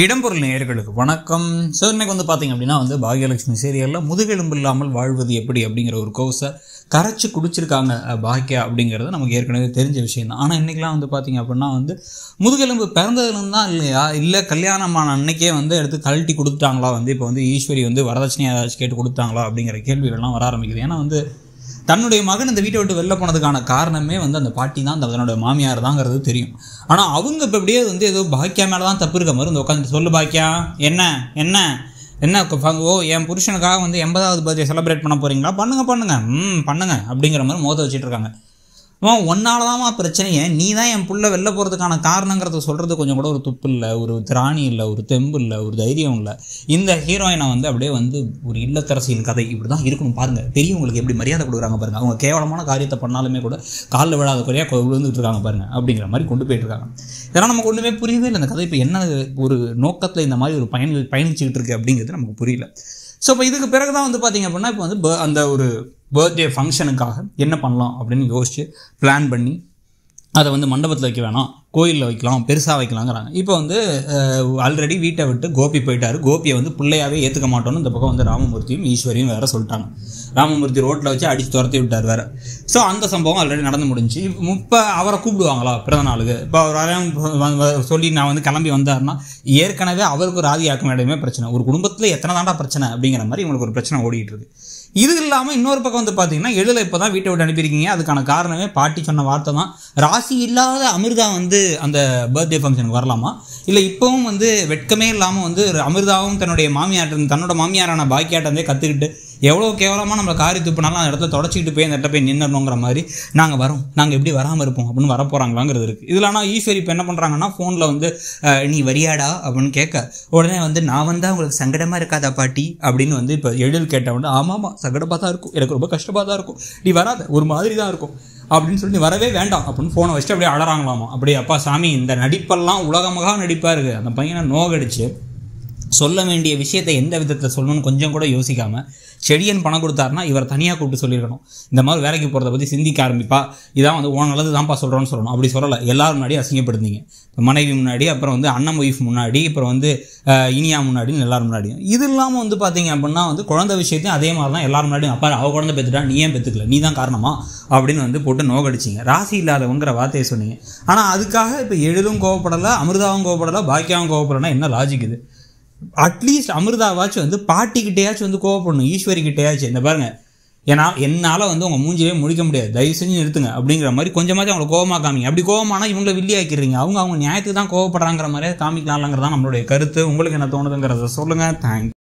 இடம்பொருள் நேயர்களுக்கு வணக்கம் ஸோ இன்னைக்கு வந்து பார்த்திங்க அப்படின்னா வந்து பாகியலட்சுமி சீரியலில் முதுகெலும்பு இல்லாமல் வாழ்வது எப்படி அப்படிங்கிற ஒரு கோர்ஸை கரைச்சி குடிச்சிருக்காங்க பாக்கியா அப்படிங்கிறது நமக்கு ஏற்கனவே தெரிஞ்ச விஷயம் தான் ஆனால் இன்றைக்கெலாம் வந்து பார்த்திங்க அப்படின்னா வந்து முதுகெலும்பு பிறந்ததுலேருந்து தான் இல்லையா இல்லை கல்யாணமான அன்னைக்கே வந்து எடுத்து கழட்டி கொடுத்துட்டாங்களா வந்து இப்போ வந்து ஈஸ்வரி வந்து வரதட்சணை கேட்டு கொடுத்தாங்களா அப்படிங்கிற கேள்விகள்லாம் வர ஆரம்பிக்குது ஏன்னா வந்து தன்னுடைய மகன் இந்த வீட்டை விட்டு வெளில போனதுக்கான காரணமே வந்து அந்த பாட்டி தான் அந்த அதனுடைய மாமியார் தாங்கிறது தெரியும் ஆனால் அவங்க இப்போ இப்படியே வந்து ஏதோ பாக்கியா மேலே தான் தப்பு இருக்க மாதிரி இந்த உட்காந்து சொல்லு பாக்கியா என்ன என்ன என்ன ஓ என் புருஷனுக்காக வந்து எண்பதாவது பர்த்டே செலிப்ரேட் பண்ண போகிறீங்களா பண்ணுங்கள் பண்ணுங்கள் ம் பண்ணுங்கள் அப்படிங்கிற மாதிரி மோத வச்சுட்டு இருக்காங்க ஒன்னால தான்மா பிரச்சனையை நீ தான் என் புள்ள வெளில போகிறதுக்கான காரணங்கிறத சொல்கிறது கொஞ்சம் கூட ஒரு துப்பு இல்லை ஒரு திராணி இல்லை ஒரு தெம்பு இல்லை ஒரு தைரியம் இல்லை இந்த ஹீரோயினை வந்து அப்படியே வந்து ஒரு இல்லத்தரசியின் கதை இப்படி தான் இருக்கணும் பாருங்கள் பெரியவங்களுக்கு எப்படி மரியாதை கொடுக்குறாங்க பாருங்கள் அவங்க கேவலமான காரியத்தை பண்ணாலுமே கூட காலில் விழாத குறையாக விழுந்துட்டு இருக்காங்க பாருங்கள் அப்படிங்கிற மாதிரி கொண்டு இருக்காங்க இதெல்லாம் நமக்கு ஒன்றுமே புரியவே இல்லை இந்த கதை இப்போ என்ன ஒரு நோக்கத்தில் இந்த மாதிரி ஒரு பயணி பயணிச்சுக்கிட்டு இருக்கு அப்படிங்கிறது நமக்கு புரியல ஸோ இப்போ இதுக்கு பிறகு தான் வந்து பார்த்திங்க அப்படின்னா இப்போ வந்து அந்த ஒரு பர்த்டே ஃபங்க்ஷனுக்காக என்ன பண்ணலாம் அப்படின்னு யோசித்து பிளான் பண்ணி அதை வந்து மண்டபத்தில் வைக்க வேணாம் கோயிலில் வைக்கலாம் பெருசாக வைக்கலாங்கிறாங்க இப்போ வந்து ஆல்ரெடி வீட்டை விட்டு கோபி போயிட்டார் கோபியை வந்து பிள்ளையாகவே ஏற்றுக்க மாட்டோம்னு இந்த பக்கம் வந்து ராமமூர்த்தியும் ஈஸ்வரியும் வேறு சொல்லிட்டாங்க ராமமூர்த்தி ரோட்டில் வச்சு அடித்து துரத்தி விட்டார் வேறு ஸோ அந்த சம்பவம் ஆல்ரெடி நடந்து முடிஞ்சு இப்போ அவரை கூப்பிடுவாங்களா பிறந்த நாளுக்கு இப்போ அவர் சொல்லி நான் வந்து கிளம்பி வந்தார்னா ஏற்கனவே அவருக்கு ஒரு ராதியாக்கும் இடமே பிரச்சனை ஒரு குடும்பத்தில் எத்தனை தாண்டா பிரச்சனை அப்படிங்கிற மாதிரி இவங்களுக்கு ஒரு பிரச்சனை ஓடிட்டுருக்கு இது இல்லாமல் இன்னொரு பக்கம் வந்து பார்த்தீங்கன்னா எழுல இப்போ தான் வீட்டை விட்டு அனுப்பியிருக்கீங்க அதுக்கான காரணமே பாட்டி சொன்ன வார்த்தை தான் ராசி இல்லாத அமிர்தா வந்து அந்த பர்த்டே ஃபங்க்ஷனுக்கு வரலாமா இல்லை இப்போவும் வந்து வெட்கமே இல்லாமல் வந்து அமிர்தாவும் தன்னுடைய மாமியார் தன்னோட மாமியாரான பாக்கியாட்டந்தே கற்றுக்கிட்டு எவ்வளோ கேவலமாக நம்மளை காரி துப்புனாலும் அந்த இடத்துல தொடச்சிக்கிட்டு போய் அந்த இடத்துல போய் நின்றுணுங்கிற மாதிரி நாங்கள் வரோம் நாங்கள் எப்படி வராமல் இருப்போம் அப்படின்னு வரப்போகிறாங்களாங்கிறது இருக்குது இதில் ஆனால் ஈஸ்வரி இப்போ என்ன பண்ணுறாங்கன்னா ஃபோனில் வந்து நீ வரியாடா அப்படின்னு கேட்க உடனே வந்து நான் வந்தால் உங்களுக்கு சங்கடமாக இருக்காதா பாட்டி அப்படின்னு வந்து இப்போ எழுதல் கேட்டவொடனே ஆமாம் ஆமாம் சங்கடமாக தான் இருக்கும் எனக்கு ரொம்ப கஷ்டமாக தான் இருக்கும் நீ வராத ஒரு மாதிரி தான் இருக்கும் அப்படின்னு சொல்லி வரவே வேண்டாம் அப்படின்னு ஃபோனை வச்சுட்டு அப்படியே அழறாங்களாமா அப்படியே அப்பா சாமி இந்த நடிப்பெல்லாம் உலகமாக நடிப்பாக இருக்குது அந்த பையனை நோகடிச்சு சொல்ல வேண்டிய விஷயத்தை எந்த விதத்தில் சொல்லணும்னு கொஞ்சம் கூட யோசிக்காமல் செடியன் பணம் கொடுத்தாருன்னா இவர் தனியாக கூப்பிட்டு சொல்லியிருக்கணும் இந்த மாதிரி வேலைக்கு போகிறத பற்றி சிந்திக்க ஆரம்பிப்பா இதான் வந்து உன் நல்லது தான்ப்பா சொல்கிறோன்னு சொல்லணும் அப்படி சொல்லலை எல்லோரும் முன்னாடி அசிங்கப்படுத்திங்க மனைவி முன்னாடி அப்புறம் வந்து அண்ணன் ஒய்ஃப் முன்னாடி அப்புறம் வந்து இனியா முன்னாடின்னு எல்லோரும் முன்னாடியும் இது இல்லாமல் வந்து பார்த்தீங்க அப்படின்னா வந்து குழந்தை விஷயத்தையும் அதே மாதிரி தான் எல்லோரும் முன்னாடியும் அப்பா அவ குழந்தை பெற்றுட்டா நீ ஏன் பெற்றுக்கல நீ தான் காரணமா அப்படின்னு வந்து போட்டு நோகடிச்சிங்க ராசி இல்லாதவங்கிற வார்த்தையை சொன்னீங்க ஆனால் அதுக்காக இப்போ எழுதும் கோவப்படலை அமிர்தாவும் கோவப்படலை பாக்கியாவும் கோவப்படலைன்னா என்ன லாஜிக் இது அட்லீஸ்ட் அமிர்தாவாச்சும் வந்து பாட்டிக்கிட்டேயாச்சும் வந்து கோவப்படணும் ஈஸ்வரிக்கிட்டேயாச்சும் இந்த பாருங்க ஏன்னா என்னால் வந்து உங்கள் மூஞ்சியே முடிக்க முடியாது தயவு செஞ்சு நிறுத்துங்க அப்படிங்கிற மாதிரி கொஞ்சமாச்சும் அவங்கள கோவமாக காமிங்க அப்படி கோவமானா இவங்களை ஆக்கிடுறீங்க அவங்க அவங்க நியாயத்துக்கு தான் கோவப்படுறாங்கிற மாதிரியே காமிக்கலாம்லங்கிறதான் நம்மளுடைய கருத்து உங்களுக்கு என்ன தோணுதுங்கிறத சொல்லுங்கள் தேங்க்ஸ்